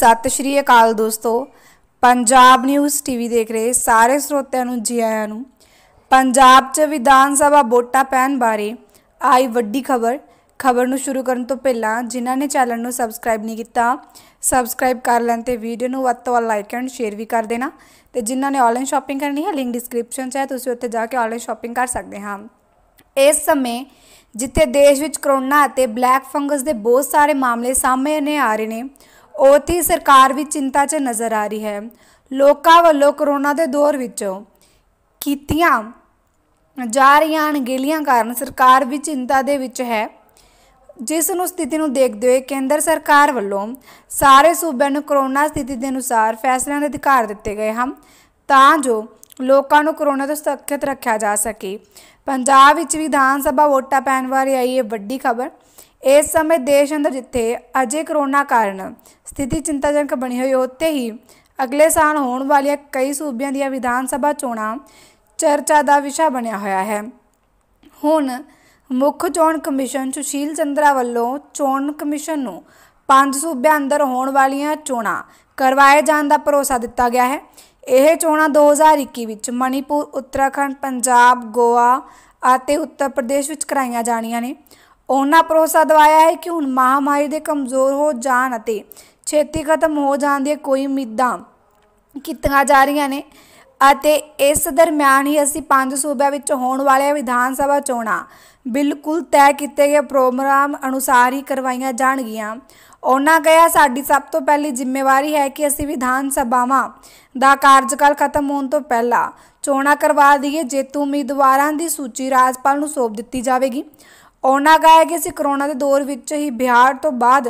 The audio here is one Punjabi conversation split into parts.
ਸਤਿ ਸ਼੍ਰੀ ਅਕਾਲ ਦੋਸਤੋ ਪੰਜਾਬ ਨਿਊਜ਼ ਟੀਵੀ ਦੇਖ ਰਹੇ ਸਾਰੇ ਸਰੋਤਿਆਂ ਨੂੰ ਜੀ ਆਇਆਂ ਨੂੰ ਪੰਜਾਬ 'ਚ ਵਿਧਾਨ ਸਭਾ ਵੋਟਾਂ ਪੈਣ ਬਾਰੇ ਆਈ ਵੱਡੀ ਖਬਰ ਖਬਰ ਨੂੰ ਸ਼ੁਰੂ ਕਰਨ ਤੋਂ ਪਹਿਲਾਂ ਜਿਨ੍ਹਾਂ ਨੇ ਚੈਨਲ ਨੂੰ ਸਬਸਕ੍ਰਾਈਬ ਨਹੀਂ ਕੀਤਾ ਸਬਸਕ੍ਰਾਈਬ ਕਰ ਲੈਣ ਤੇ ਵੀਡੀਓ ਨੂੰ ਵੱਧ ਤੋਂ ਵੱਧ ਲਾਈਕ ਐਂਡ ਸ਼ੇਅਰ ਵੀ ਕਰ ਦੇਣਾ ਤੇ ਜਿਨ੍ਹਾਂ ਨੇ ਆਨਲਾਈਨ ਸ਼ਾਪਿੰਗ ਕਰਨੀ ਹੈ ਲਿੰਕ ਡਿਸਕ੍ਰਿਪਸ਼ਨ 'ਚ ਹੈ ਤੁਸੀਂ ਉੱਥੇ ਜਾ ਕੇ ਆਨਲਾਈਨ ਸ਼ਾਪਿੰਗ ਕਰ ਸਕਦੇ ਹਾਂ ਇਸ ਸਮੇਂ ਜਿੱਥੇ ਦੇਸ਼ ਵਿੱਚ ਕਰੋਨਾ ਅਤੇ ਬਲੈਕ ਫੰਗਸ ਦੇ ਬਹੁਤ ਸਾਰੇ ਮਾਮਲੇ ਸਾਹਮਣੇ ਆ ਰਹੇ ਨੇ ਉਹਤੀ ਸਰਕਾਰ ਵੀ ਚਿੰਤਾ 'ਚ ਨਜ਼ਰ ਆ ਰਹੀ ਹੈ ਲੋਕਾਂ ਵੱਲੋਂ ਕਰੋਨਾ ਦੇ ਦੌਰ ਵਿੱਚੋਂ ਕੀਤੀਆਂ ਜਾ ਰਹੀਆਂ ਅਣਗਹਿਲੀਆਂ ਕਾਰਨ ਸਰਕਾਰ ਵੀ ਚਿੰਤਾ ਦੇ ਵਿੱਚ ਹੈ ਜਿਸ ਨੂੰ ਸਥਿਤੀ ਨੂੰ ਦੇਖਦੇ ਹੋਏ ਕੇਂਦਰ ਸਰਕਾਰ ਵੱਲੋਂ ਸਾਰੇ ਸੂਬਿਆਂ ਨੂੰ ਕਰੋਨਾ ਸਥਿਤੀ ਦੇ ਅਨੁਸਾਰ ਫੈਸਲਿਆਂ ਦੇ ਅਧਿਕਾਰ ਦਿੱਤੇ ਗਏ ਹਨ ਤਾਂ ਜੋ ਲੋਕਾਂ ਨੂੰ ਕਰੋਨਾ ਤੋਂ ਸੁਰੱਖਿਅਤ ਰੱਖਿਆ ਜਾ ਸਕੇ ਪੰਜਾਬ ਵਿੱਚ ਵਿਧਾਨ ਸਭਾ ਵੋਟਾਂ ਪੈਣ ਵਾਲੀ ਆਈ ਇਹ ਵੱਡੀ ਖਬਰ ਇਸ ਸਮੇਂ ਦੇਸ਼ ਅੰਦਰ ਜਿੱਥੇ ਅਜੇ ਕਰੋਨਾ ਕਾਰਨ ਸਥਿਤੀ ਚਿੰਤਾਜਨਕ ਬਣੀ ਹੋਈ ਉੱਥੇ ਹੀ ਅਗਲੇ ਸਾਲ ਹੋਣ ਵਾਲੀਆਂ ਕਈ ਸੂਬਿਆਂ ਦੀਆਂ ਵਿਧਾਨ ਸਭਾ ਚੋਣਾਂ ਚਰਚਾ ਦਾ ਵਿਸ਼ਾ ਬਣਿਆ ਹੋਇਆ ਹੈ ਹੁਣ ਮੁੱਖ ਚੋਣ ਕਮਿਸ਼ਨ ਸੁਸ਼ੀਲ ਚੰਦਰਾ ਵੱਲੋਂ ਚੋਣ ਕਮਿਸ਼ਨ ਨੂੰ ਪੰਜ ਸੂਬਿਆਂ ਅੰਦਰ ਹੋਣ ਵਾਲੀਆਂ ਚੋਣਾਂ ਕਰਵਾਏ ਜਾਣ ਦਾ ਭਰੋਸਾ ਦਿੱਤਾ ਗਿਆ ਹੈ ਇਹ ਚੋਣਾਂ 2021 ਵਿੱਚ ਮਣੀਪੁਰ ਉੱਤਰਾਖੰਡ ਪੰਜਾਬ ਗੋਆ ਅਤੇ ਉੱਤਰ ਪ੍ਰਦੇਸ਼ ਵਿੱਚ ਕਰਾਈਆਂ ਜਾਣੀਆਂ ਨੇ ਉਹਨਾਂ ਭਰੋਸਾ ਦਵਾਇਆ ਹੈ ਕਿ ਹੁਣ ਮਹਾਮਾਰੀ ਦੇ ਕਮਜ਼ੋਰ ਹੋ ਜਾਣ ਅਤੇ ਛੇਤੀ ਖਤਮ ਹੋ ਜਾਣ ਦੀ ਕੋਈ ਉਮੀਦਾਂ ਕੀਤੀਆਂ ਜਾ ਰਹੀਆਂ ਨੇ ਅਤੇ ਇਸ ਦਰਮਿਆਨ ਹੀ ਅਸੀਂ ਪੰਜ ਸੂਬਿਆਂ ਵਿੱਚ ਹੋਣ ਵਾਲੇ ਵਿਧਾਨ ਸਭਾ ਚੋਣਾਂ ਬਿਲਕੁਲ ਤੈਅ ਕੀਤੇ ਗਏ ਪ੍ਰੋਗਰਾਮ ਅਨੁਸਾਰ ਹੀ ਕਰਵਾਈਆਂ ਜਾਣਗੀਆਂ ਉਹਨਾਂ ਗਿਆ ਸਾਡੀ ਸਭ ਤੋਂ ਪਹਿਲੀ ਜ਼ਿੰਮੇਵਾਰੀ ਹੈ ਕਿ ਅਸੀਂ ਵਿਧਾਨ ਸਭਾਵਾਂ ਦਾ ਕਾਰਜਕਾਲ ਖਤਮ ਹੋਣ ਤੋਂ ਪਹਿਲਾਂ ਚੋਣਾਂ ਕਰਵਾ ਦਈਏ ਜੇਤੂ ਉਮੀਦਵਾਰਾਂ ਦੀ ਸੂਚੀ ਰਾਜਪਾਲ ਨੂੰ ਸੌਂਪ ਦਿੱਤੀ ਜਾਵੇਗੀ ਉਹਨਾਂ ਗਾਇਆ ਕਿ ਅਸੀਂ ਕਰੋਨਾ ਦੇ ਦੌਰ ਵਿੱਚ ਹੀ ਬਿਹਾਰ ਤੋਂ ਬਾਅਦ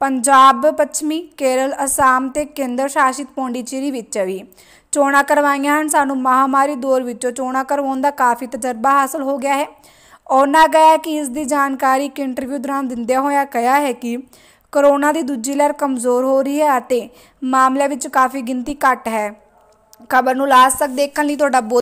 ਪੰਜਾਬ ਪੱਛਮੀ ਕੇਰਲ ਅਸਾਮ ਤੇ ਕੇਂਦਰ ਸ਼ਾਸਿਤ ਪੌਂਡੀਚੇਰੀ ਵਿੱਚ ਵੀ ਚੋਣਾ ਕਰਵਾਈਆਂ ਹਨ ਸਾਨੂੰ ਮਹਾਮਾਰੀ ਦੌਰ ਵਿੱਚੋਂ ਚੋਣਾ ਕਰਵਾਉਣ ਦਾ ਕਾਫੀ ਤਜਰਬਾ ਹਾਸਲ ਹੋ ਗਿਆ ਹੈ ਉਹਨਾਂ ਗਾਇਆ ਕਿ ਇਸ ਦੀ ਜਾਣਕਾਰੀ ਇੱਕ ਇੰਟਰਵਿਊ ਦੌਰਾਨ ਦਿੰਦੇ ਹੋਇਆ ਕਿਹਾ ਹੈ ਕਿ ਕਰੋਨਾ ਦੀ ਦੂਜੀ ਲਹਿਰ ਕਮਜ਼ੋਰ ਹੋ ਰਹੀ ਹੈ ਅਤੇ ਮਾਮਲਿਆਂ ਵਿੱਚ ਕਾਫੀ ਗਿਣਤੀ ਘਟ ਹੈ ਖਬਰ ਨੂੰ ਲਾਸਟ ਤੱਕ ਦੇਖਣ ਲਈ ਤੁਹਾਡਾ